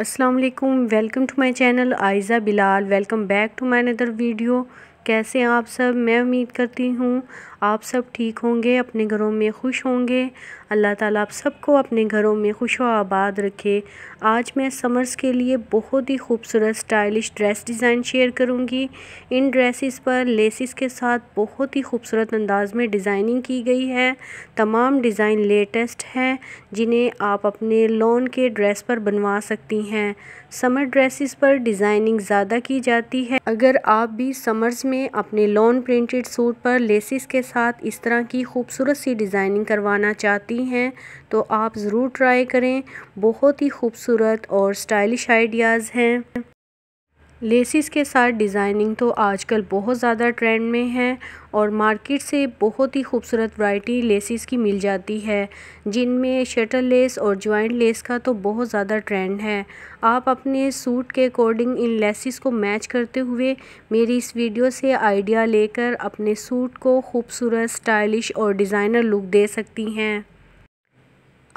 अस्सलाम वालेकुम welcome to my channel Ayza Bilal welcome back to my another video कैसे आप सब मैं उम्मीद करती हूँ आप सब ठीक होंगे अपने घरों में खुश होंगे अल्लाह ताला आप सबको अपने घरों में खुश व आबाद रखे आज मैं समर्स के लिए बहुत ही खूबसूरत स्टाइलिश ड्रेस डिज़ाइन शेयर करूँगी इन ड्रेसेस पर लेसिस के साथ बहुत ही खूबसूरत अंदाज में डिज़ाइनिंग की गई है तमाम डिज़ाइन लेटेस्ट हैं जिन्हें आप अपने लॉन के ड्रेस पर बनवा सकती हैं समर ड्रेसिस पर डिज़ाइनिंग ज़्यादा की जाती है अगर आप भी समर्स में अपने लॉन प्रिंटेड सूट पर लेसिस के साथ इस तरह की खूबसूरत सी डिज़ाइनिंग करवाना चाहती हैं तो आप ज़रूर ट्राई करें बहुत ही खूबसूरत और स्टाइलिश आइडियाज़ हैं लेसिस के साथ डिज़ाइनिंग तो आजकल बहुत ज़्यादा ट्रेंड में है और मार्केट से बहुत ही खूबसूरत वैरायटी लेसिस की मिल जाती है जिनमें शटर लेस और जॉइंट लेस का तो बहुत ज़्यादा ट्रेंड है आप अपने सूट के अकॉर्डिंग इन लेसिस को मैच करते हुए मेरी इस वीडियो से आइडिया लेकर अपने सूट को खूबसूरत स्टाइलिश और डिज़ाइनर लुक दे सकती हैं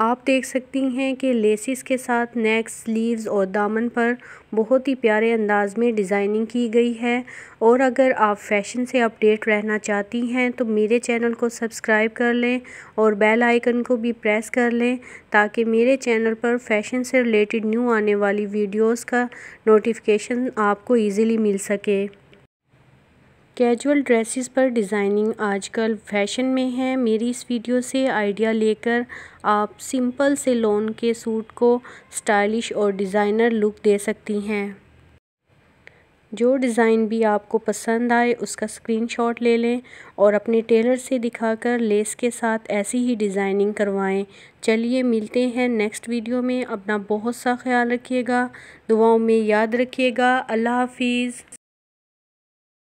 आप देख सकती हैं कि लेसिस के साथ नेक स्लीव्स और दामन पर बहुत ही प्यारे अंदाज में डिज़ाइनिंग की गई है और अगर आप फैशन से अपडेट रहना चाहती हैं तो मेरे चैनल को सब्सक्राइब कर लें और बेल आइकन को भी प्रेस कर लें ताकि मेरे चैनल पर फैशन से रिलेटेड न्यू आने वाली वीडियोस का नोटिफिकेशन आपको इजीली मिल सके कैजुअल ड्रेसेस पर डिज़ाइनिंग आजकल फैशन में है मेरी इस वीडियो से आइडिया लेकर आप सिंपल से लोन के सूट को स्टाइलिश और डिज़ाइनर लुक दे सकती हैं जो डिज़ाइन भी आपको पसंद आए उसका स्क्रीनशॉट ले लें और अपने टेलर से दिखाकर लेस के साथ ऐसी ही डिज़ाइनिंग करवाएं चलिए मिलते हैं नेक्स्ट वीडियो में अपना बहुत सा ख्याल रखिएगा दुआओं में याद रखिएगा अल्लाह हाफिज़